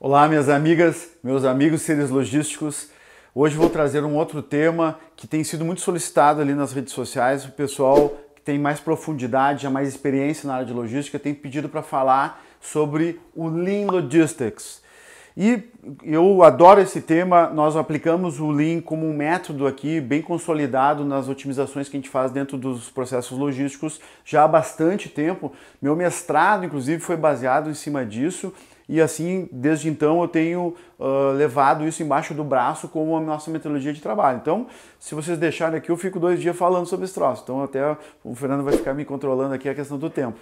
Olá, minhas amigas, meus amigos seres logísticos. Hoje vou trazer um outro tema que tem sido muito solicitado ali nas redes sociais. O pessoal que tem mais profundidade, mais experiência na área de logística, tem pedido para falar sobre o Lean Logistics. E eu adoro esse tema. Nós aplicamos o Lean como um método aqui bem consolidado nas otimizações que a gente faz dentro dos processos logísticos já há bastante tempo. Meu mestrado, inclusive, foi baseado em cima disso. E assim, desde então, eu tenho uh, levado isso embaixo do braço como a nossa metodologia de trabalho. Então, se vocês deixarem aqui, eu fico dois dias falando sobre esse troço. Então, até o Fernando vai ficar me controlando aqui a questão do tempo.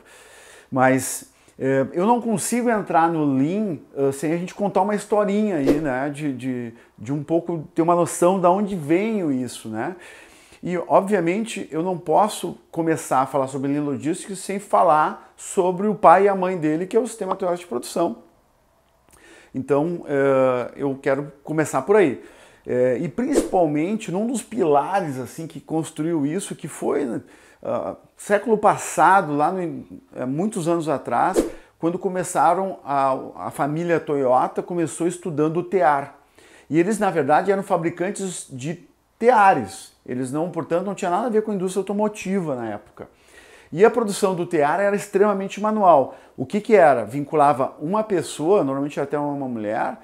Mas é, eu não consigo entrar no Lean uh, sem a gente contar uma historinha aí, né? De, de, de um pouco ter uma noção de onde veio isso, né? E, obviamente, eu não posso começar a falar sobre Lean Logistics sem falar sobre o pai e a mãe dele, que é o sistema teórico de produção. Então eh, eu quero começar por aí. Eh, e principalmente num dos pilares assim que construiu isso, que foi né, ah, século passado, lá no, eh, muitos anos atrás, quando começaram a, a família Toyota começou estudando o tear. E eles, na verdade, eram fabricantes de teares. Eles não, portanto, não tinha nada a ver com a indústria automotiva na época. E a produção do tear era extremamente manual. O que, que era? Vinculava uma pessoa, normalmente até uma mulher,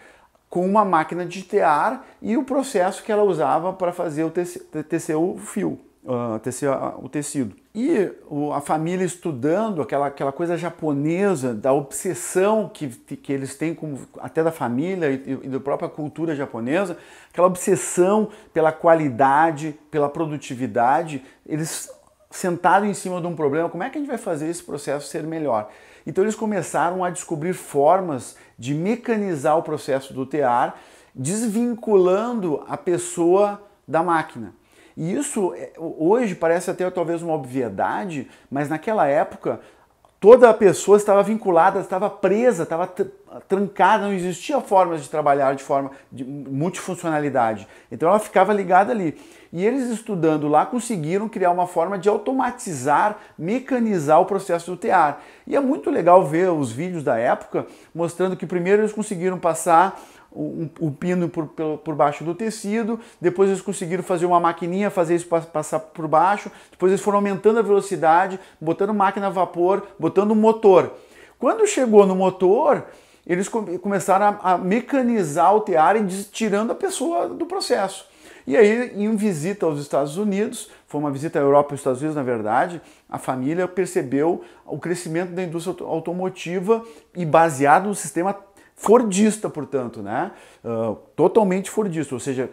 com uma máquina de tear e o processo que ela usava para fazer o tecer, tecer o fio, uh, tecer o tecido. E a família estudando aquela, aquela coisa japonesa, da obsessão que, que eles têm com, até da família e, e da própria cultura japonesa, aquela obsessão pela qualidade, pela produtividade, eles sentado em cima de um problema, como é que a gente vai fazer esse processo ser melhor? Então eles começaram a descobrir formas de mecanizar o processo do TEAR, desvinculando a pessoa da máquina. E isso é, hoje parece até talvez uma obviedade, mas naquela época toda a pessoa estava vinculada, estava presa, estava trancada, não existia formas de trabalhar de forma de multifuncionalidade. Então ela ficava ligada ali. E eles estudando lá conseguiram criar uma forma de automatizar, mecanizar o processo do tear. E é muito legal ver os vídeos da época mostrando que primeiro eles conseguiram passar o, o, pino por, por baixo do tecido, depois eles conseguiram fazer uma maquininha, fazer isso passar por baixo, depois eles foram aumentando a velocidade, botando máquina a vapor, botando motor. Quando chegou no motor, eles começaram a, a mecanizar o tear e tirando a pessoa do processo. E aí, em visita aos Estados Unidos, foi uma visita à Europa e aos Estados Unidos, na verdade, a família percebeu o crescimento da indústria automotiva e baseado no sistema fordista, portanto, né? Uh, totalmente fordista, ou seja,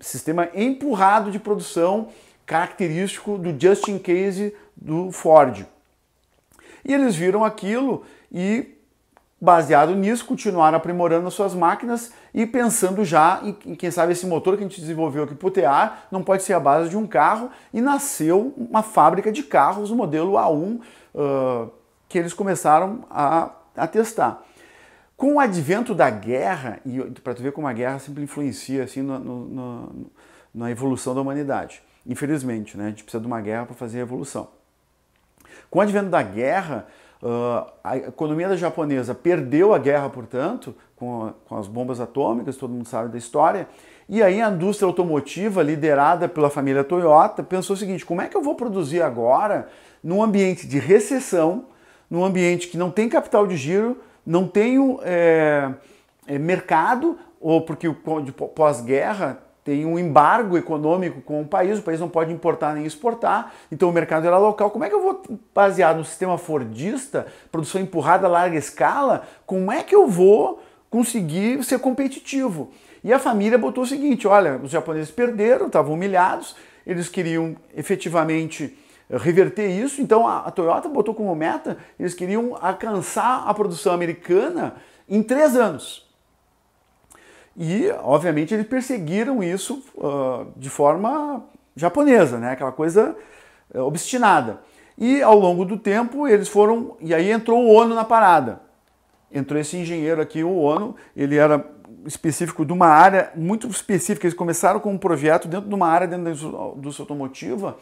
sistema empurrado de produção característico do just in case do Ford. E eles viram aquilo e Baseado nisso, continuar aprimorando as suas máquinas e pensando já em, quem sabe, esse motor que a gente desenvolveu aqui para o TA não pode ser a base de um carro e nasceu uma fábrica de carros, o modelo A1, uh, que eles começaram a, a testar. Com o advento da guerra, e para tu ver como a guerra sempre influencia assim, no, no, no, na evolução da humanidade, infelizmente, né? a gente precisa de uma guerra para fazer a evolução. Com o advento da guerra, Uh, a economia japonesa perdeu a guerra, portanto, com, com, as bombas atômicas, todo mundo sabe da história. E aí a indústria automotiva, liderada pela família Toyota, pensou o seguinte: como é que eu vou produzir agora num ambiente de recessão, num ambiente que não tem capital de giro, não tenho eh, é, eh, é, mercado, ou porque pós-guerra tem um embargo econômico com o país, o país não pode importar nem exportar, então o mercado era local. Como é que eu vou, baseado no sistema fordista, produção empurrada a larga escala, como é que eu vou conseguir ser competitivo? E a família botou o seguinte: olha, os japoneses perderam, estavam humilhados, eles queriam efetivamente eh, reverter isso, então a Toyota botou como meta, eles queriam alcançar a produção americana em três anos. E, obviamente, eles perseguiram isso uh, de forma japonesa, né? aquela coisa uh, obstinada. E ao longo do tempo eles foram. E aí entrou o ONU na parada. Entrou esse engenheiro aqui, o ONU, ele era específico de uma área muito específica. Eles começaram com um projeto dentro de uma área dentro da indústria automotiva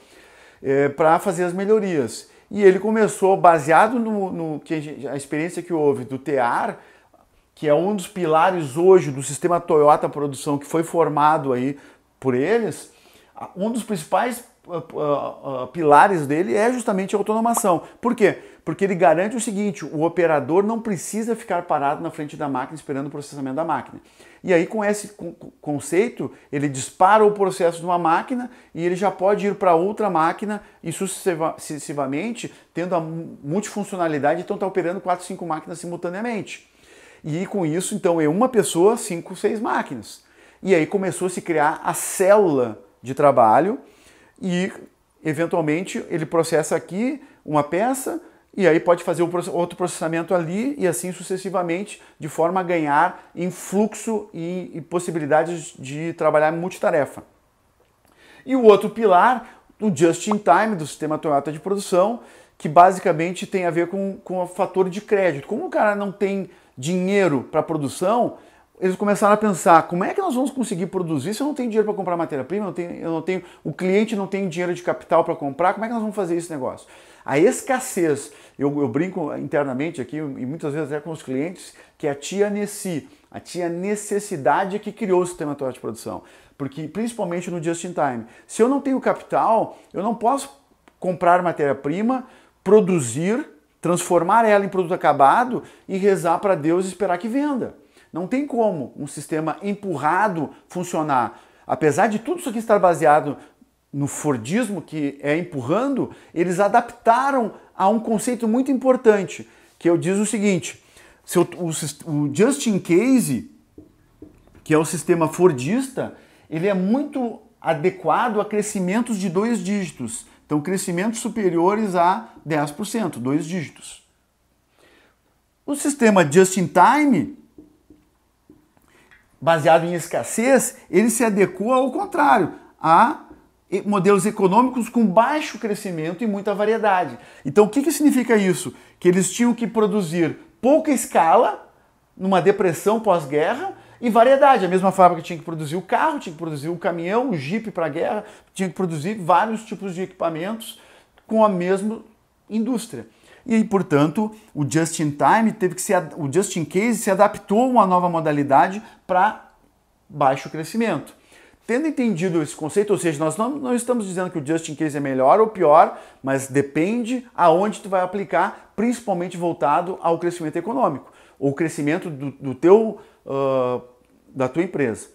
é, eh, para fazer as melhorias. E ele começou, baseado no, no que a experiência que houve do TEAR, que é um dos pilares hoje do sistema Toyota Produção, que foi formado aí por eles, um dos principais uh uh, uh, uh, pilares dele é justamente a automação. Por quê? Porque ele garante o seguinte, o operador não precisa ficar parado na frente da máquina esperando o processamento da máquina. E aí com esse conceito, ele dispara o processo de uma máquina e ele já pode ir para outra máquina e sucessivamente, tendo a multifuncionalidade, então está operando quatro, cinco máquinas simultaneamente. E com isso, então, é uma pessoa, cinco, seis máquinas. E aí começou a se criar a célula de trabalho e, eventualmente, ele processa aqui uma peça e aí pode fazer outro processamento ali e assim sucessivamente, de forma a ganhar em fluxo e, possibilidades de trabalhar multitarefa. E o outro pilar, o just-in-time do sistema Toyota de produção, que basicamente tem a ver com, com o fator de crédito. Como o cara não tem dinheiro para produção, eles começaram a pensar como é que nós vamos conseguir produzir se eu não tenho dinheiro para comprar matéria-prima, eu não tenho, o cliente não tem dinheiro de capital para comprar, como é que nós vamos fazer esse negócio? A escassez, eu, eu brinco internamente aqui e muitas vezes até com os clientes, que é a tia Nessi, a tia necessidade que criou o sistema atual de produção, porque principalmente no just in time. Se eu não tenho capital, eu não posso comprar matéria-prima, produzir transformar ela em produto acabado e rezar para Deus e esperar que venda. Não tem como um sistema empurrado funcionar. Apesar de tudo isso aqui estar baseado no Fordismo, que é empurrando, eles adaptaram a um conceito muito importante, que eu é diz o seguinte: se o, o Justin Case, que é o sistema Fordista, ele é muito adequado a crescimentos de dois dígitos. Então, crescimentos superiores a 10%, dois dígitos. O sistema just-in-time, baseado em escassez, ele se adequa ao contrário, a modelos econômicos com baixo crescimento e muita variedade. Então, o que, que significa isso? Que eles tinham que produzir pouca escala, numa depressão pós-guerra, e variedade, a mesma fábrica tinha que produzir o carro, tinha que produzir o caminhão, o jipe para a guerra, tinha que produzir vários tipos de equipamentos com a mesma indústria. E, portanto, o just in time teve que ser o just in case se adaptou a uma nova modalidade para baixo crescimento. Tendo entendido esse conceito, ou seja, nós não, não estamos dizendo que o just in case é melhor ou pior, mas depende aonde tu vai aplicar, principalmente voltado ao crescimento econômico, ou crescimento do, do teu uh, da tua empresa.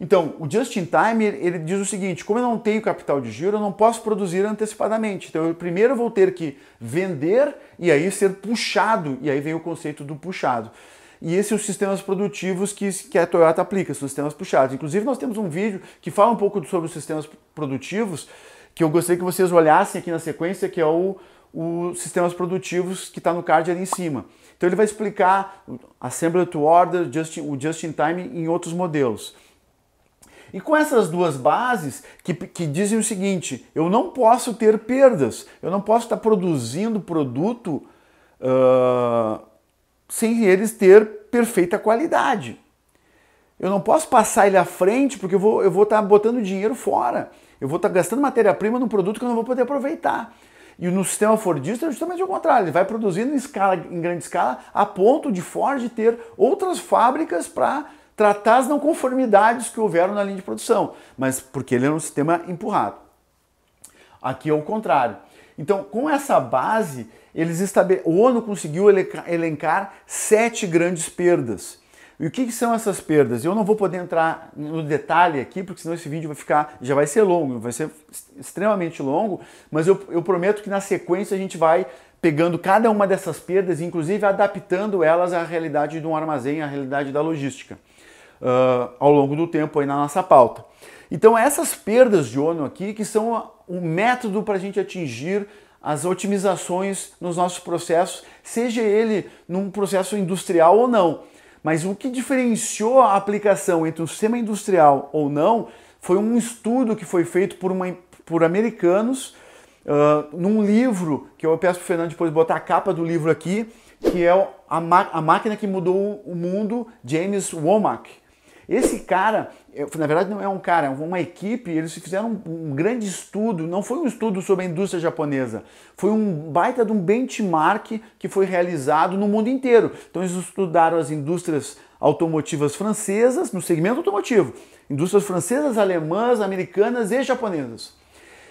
Então, o just-in-time ele diz o seguinte: como eu não tenho capital de giro, eu não posso produzir antecipadamente. Então, eu primeiro vou ter que vender e aí ser puxado. E aí vem o conceito do puxado. E esses são é os sistemas produtivos que, que a Toyota aplica, são sistemas puxados. Inclusive, nós temos um vídeo que fala um pouco sobre os sistemas produtivos, que eu gostaria que vocês olhassem aqui na sequência, que é o os sistemas produtivos que está no card ali em cima. Então ele vai explicar assembly to order, just, o just in time em outros modelos. E com essas duas bases que, que dizem o seguinte: eu não posso ter perdas, eu não posso estar tá produzindo produto uh, sem eles ter perfeita qualidade. Eu não posso passar ele à frente porque eu vou estar eu vou tá botando dinheiro fora. Eu vou estar tá gastando matéria-prima num produto que eu não vou poder aproveitar. E no sistema Fordista é justamente o contrário, ele vai produzindo em, escala, em grande escala a ponto de Ford ter outras fábricas para tratar as não conformidades que houveram na linha de produção, mas porque ele é um sistema empurrado. Aqui é o contrário. Então, com essa base, eles estabele... o ONU conseguiu elencar sete grandes perdas e o que, que, são essas perdas? Eu não vou poder entrar no detalhe aqui, porque senão esse vídeo vai ficar, já vai ser longo, vai ser extremamente longo, mas eu, eu prometo que na sequência a gente vai pegando cada uma dessas perdas, inclusive adaptando elas à realidade de um armazém, à realidade da logística, uh, ao longo do tempo aí na nossa pauta. Então essas perdas de ONU aqui que são o método para a gente atingir as otimizações nos nossos processos, seja ele num processo industrial ou não. Mas o que diferenciou a aplicação entre o sistema industrial ou não foi um estudo que foi feito por, uma, por americanos uh, num livro, que eu peço para o Fernando depois botar a capa do livro aqui, que é a, a Máquina que Mudou o Mundo, James Womack. Esse cara, na verdade não é um cara, é uma equipe, eles fizeram um, grande estudo, não foi um estudo sobre a indústria japonesa, foi um baita de um benchmark que foi realizado no mundo inteiro. Então eles estudaram as indústrias automotivas francesas, no segmento automotivo, indústrias francesas, alemãs, americanas e japonesas.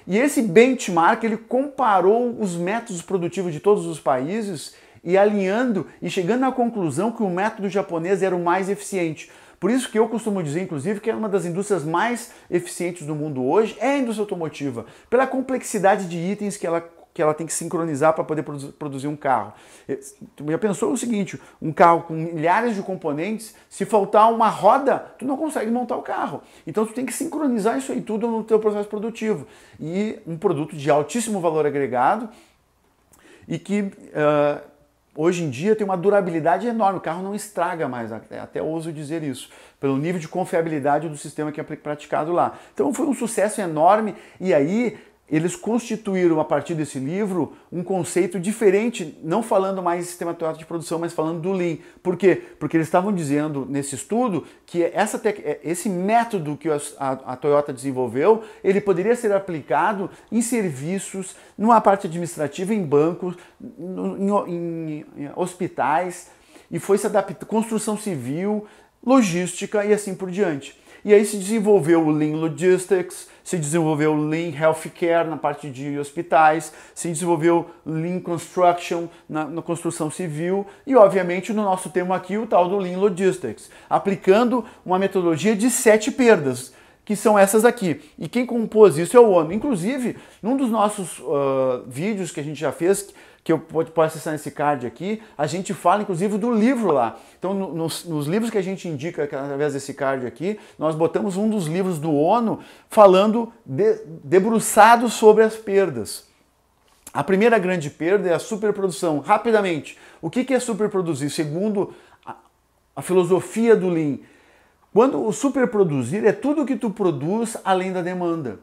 E esse benchmark ele comparou os métodos produtivos de todos os países e alinhando e chegando à conclusão que o método japonês era o mais eficiente. Por isso que eu costumo dizer, inclusive, que é uma das indústrias mais eficientes do mundo hoje é a indústria automotiva, pela complexidade de itens que ela que ela tem que sincronizar para poder produzir um carro. É, tu já pensou o seguinte, um carro com milhares de componentes, se faltar uma roda, tu não consegue montar o carro. Então tu tem que sincronizar isso aí tudo no teu processo produtivo. E um produto de altíssimo valor agregado e que uh, hoje em dia tem uma durabilidade enorme, o carro não estraga mais, é até, ouso dizer isso, pelo nível de confiabilidade do sistema que é praticado lá. Então foi um sucesso enorme e aí eles constituíram, a partir desse livro, um conceito diferente, não falando mais em sistema teórico de produção, mas falando do Lean. Por quê? Porque eles estavam dizendo nesse estudo que essa é, esse método que a, a, Toyota desenvolveu, ele poderia ser aplicado em serviços, numa parte administrativa, em bancos, em, em, em hospitais, e foi se adaptando, construção civil, logística e assim por diante. E aí se desenvolveu o Lean Logistics, se desenvolveu o Lean Healthcare na parte de hospitais, se desenvolveu Lean Construction na, na construção civil e, obviamente, no nosso tema aqui, o tal do Lean Logistics, aplicando uma metodologia de sete perdas que são essas aqui. E quem compôs isso é o ONU. Inclusive, num dos nossos uh, vídeos que a gente já fez, que eu posso acessar nesse card aqui. A gente fala, inclusive, do livro lá. Então, nos, nos livros que a gente indica através desse card aqui, nós botamos um dos livros do ONU falando, de, debruçado sobre as perdas. A primeira grande perda é a superprodução. Rapidamente, o que é superproduzir? Segundo a, a filosofia do Lean, quando o superproduzir é tudo que tu produz além da demanda.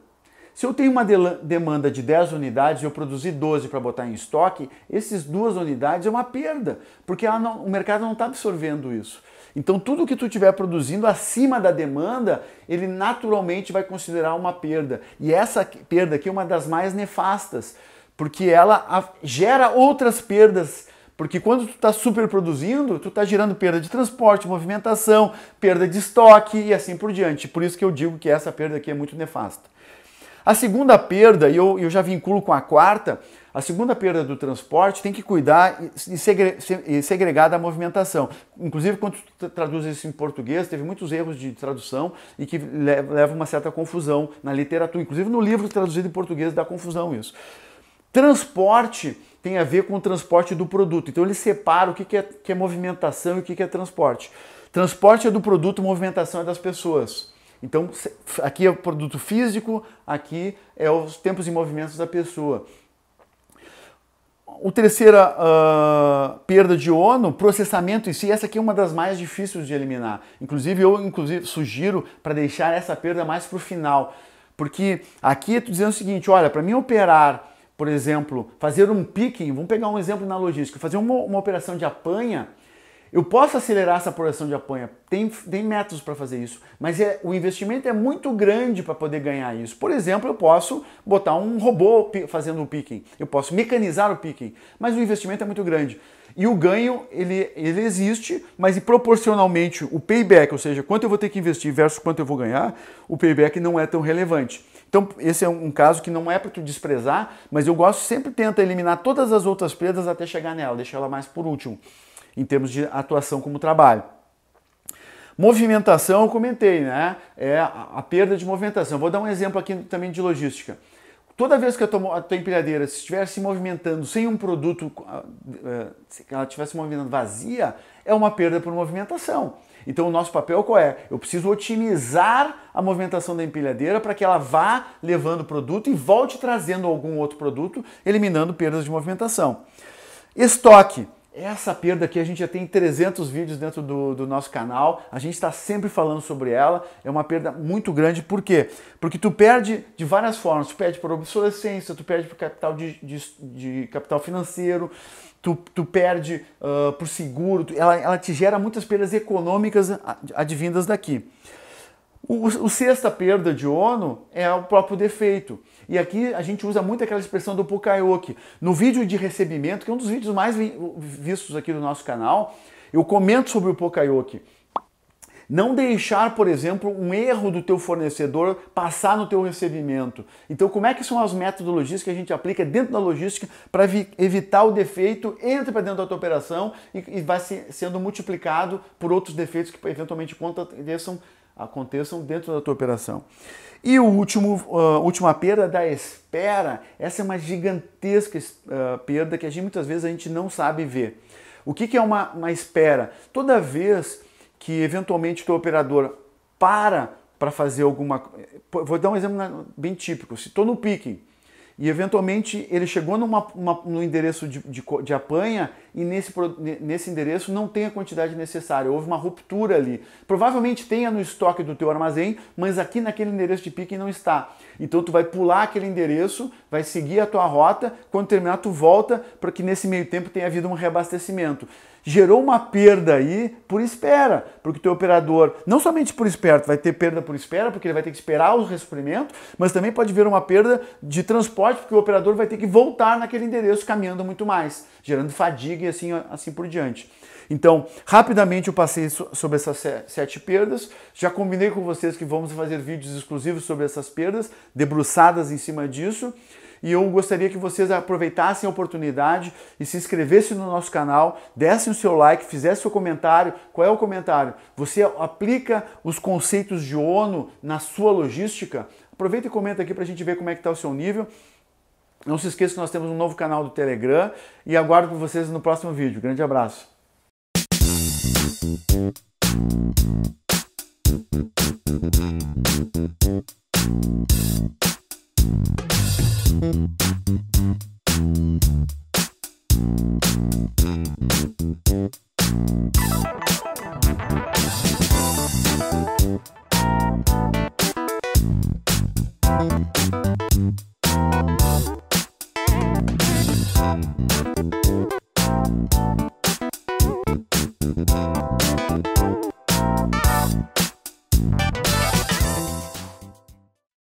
Se eu tenho uma demanda de 10 unidades e eu produzi 12 para botar em estoque, essas duas unidades é uma perda, porque não, o mercado não está absorvendo isso. Então tudo que tu estiver produzindo acima da demanda, ele naturalmente vai considerar uma perda. E essa perda aqui é uma das mais nefastas, porque ela gera outras perdas porque quando tu está superproduzindo, tu está gerando perda de transporte, movimentação, perda de estoque e assim por diante. Por isso que eu digo que essa perda aqui é muito nefasta. A segunda perda, e eu, eu já vinculo com a quarta, a segunda perda do transporte tem que cuidar e, segre, e segregar da movimentação. Inclusive, quando traduz isso em português, teve muitos erros de tradução e que leva uma certa confusão na literatura. Inclusive, no livro traduzido em português dá confusão isso. Transporte tem a ver com o transporte do produto. Então, ele separa o que, é, que é movimentação e o que, que é transporte. Transporte é do produto, movimentação é das pessoas. Então, aqui é o produto físico, aqui é os tempos e movimentos da pessoa. O terceira uh, perda de ONU, processamento em si, essa aqui é uma das mais difíceis de eliminar. Inclusive, eu inclusive, sugiro para deixar essa perda mais para o final. Porque aqui eu estou dizendo o seguinte: olha, para mim operar, por exemplo, fazer um picking, vamos pegar um exemplo na logística, fazer uma, uma operação de apanha, eu posso acelerar essa apuração de apanha, tem, tem métodos para fazer isso, mas é, o investimento é muito grande para poder ganhar isso. Por exemplo, eu posso botar um robô fazendo o picking, eu posso mecanizar o picking, mas o investimento é muito grande. E o ganho, ele, ele existe, mas proporcionalmente o payback, ou seja, quanto eu vou ter que investir versus quanto eu vou ganhar, o payback não é tão relevante. Então, esse é um caso que não é para tu desprezar, mas eu gosto sempre tenta eliminar todas as outras perdas até chegar nela, deixar ela mais por último em termos de atuação como trabalho. Movimentação, eu comentei, né? É a perda de movimentação. Vou dar um exemplo aqui também de logística. Toda vez que a tua, a tua empilhadeira se estiver se movimentando sem um produto, ah, eh, se ela estiver se movimentando vazia, é uma perda por movimentação. Então o nosso papel qual é? Eu preciso otimizar a movimentação da empilhadeira para que ela vá levando o produto e volte trazendo algum outro produto, eliminando perdas de movimentação. Estoque. Essa perda aqui a gente já tem 300 vídeos dentro do, do nosso canal, a gente está sempre falando sobre ela, é uma perda muito grande, por quê? Porque tu perde de várias formas, tu perde por obsolescência, tu perde por capital, de, de, de capital financeiro, tu, tu perde uh, por seguro, tu, ela, ela te gera muitas perdas econômicas ah, advindas daqui. O, o sexta perda de ONU é o próprio defeito. E aqui a gente usa muito aquela expressão do Pukaioki. No vídeo de recebimento, que é um dos vídeos mais vi vistos aqui do nosso canal, eu comento sobre o Pukaioki. Não deixar, por exemplo, um erro do teu fornecedor passar no teu recebimento. Então, como é que são as metodologias que a gente aplica dentro da logística para evitar o defeito, entra para dentro da tua operação e, e vai se, sendo multiplicado por outros defeitos que eventualmente aconteçam aconteçam dentro da tua operação. E o último, uh, última perda da espera, essa é uma gigantesca uh, perda que a gente, muitas vezes a gente não sabe ver. O que, que é uma, uma espera? Toda vez que eventualmente o teu operador para para fazer alguma vou dar um exemplo bem típico se estou no picking e eventualmente ele chegou numa, uma, endereço de, de, de apanha e nesse, nesse endereço não tem a quantidade necessária. Houve uma ruptura ali. Provavelmente tenha no estoque do teu armazém, mas aqui naquele endereço de pique não está. Então tu vai pular aquele endereço, vai seguir a tua rota, quando terminar tu volta para que nesse meio tempo tenha havido um reabastecimento. Gerou uma perda aí por espera, porque o teu operador, não somente por espera, vai ter perda por espera, porque ele vai ter que esperar o ressuprimento mas também pode vir uma perda de transporte, porque o operador vai ter que voltar naquele endereço caminhando muito mais, gerando fadiga assim, assim por diante. Então, rapidamente eu passei sobre essas sete perdas. Já combinei com vocês que vamos fazer vídeos exclusivos sobre essas perdas, debruçadas em cima disso. E eu gostaria que vocês aproveitassem a oportunidade e se inscrevessem no nosso canal, dessem o seu like, fizessem o comentário. Qual é o comentário? Você aplica os conceitos de ONU na sua logística? Aproveita e comenta aqui para a gente ver como é que está o seu nível. Não se esqueça que nós temos um novo canal do Telegram e aguardo por vocês no próximo vídeo. Grande abraço. Thank you.